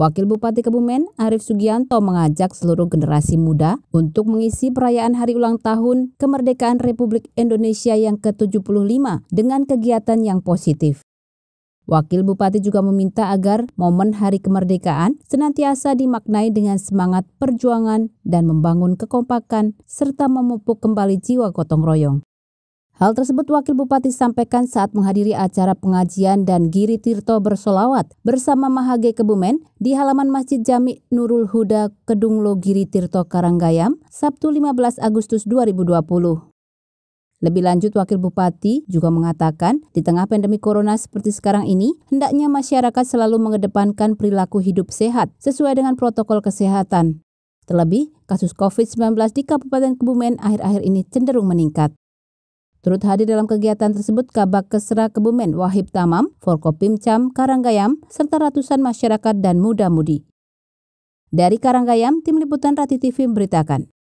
Wakil Bupati Kebumen Arif Sugianto mengajak seluruh generasi muda untuk mengisi perayaan hari ulang tahun kemerdekaan Republik Indonesia yang ke-75 dengan kegiatan yang positif. Wakil Bupati juga meminta agar momen hari kemerdekaan senantiasa dimaknai dengan semangat perjuangan dan membangun kekompakan serta memupuk kembali jiwa gotong royong. Hal tersebut Wakil Bupati sampaikan saat menghadiri acara pengajian dan Giri Tirto bersolawat bersama Mahage Kebumen di halaman Masjid Jami Nurul Huda Kedunglo Giri Tirto Karanggayam, Sabtu 15 Agustus 2020. Lebih lanjut, Wakil Bupati juga mengatakan, di tengah pandemi corona seperti sekarang ini, hendaknya masyarakat selalu mengedepankan perilaku hidup sehat sesuai dengan protokol kesehatan. Terlebih, kasus COVID-19 di Kabupaten Kebumen akhir-akhir ini cenderung meningkat. Turut hadir dalam kegiatan tersebut Kabak Kesra Kebumen Wahib Tamam, Forkopimcam Karanggayam, serta ratusan masyarakat dan muda-mudi. Dari Karanggayam, Tim Liputan Rati TV memberitakan.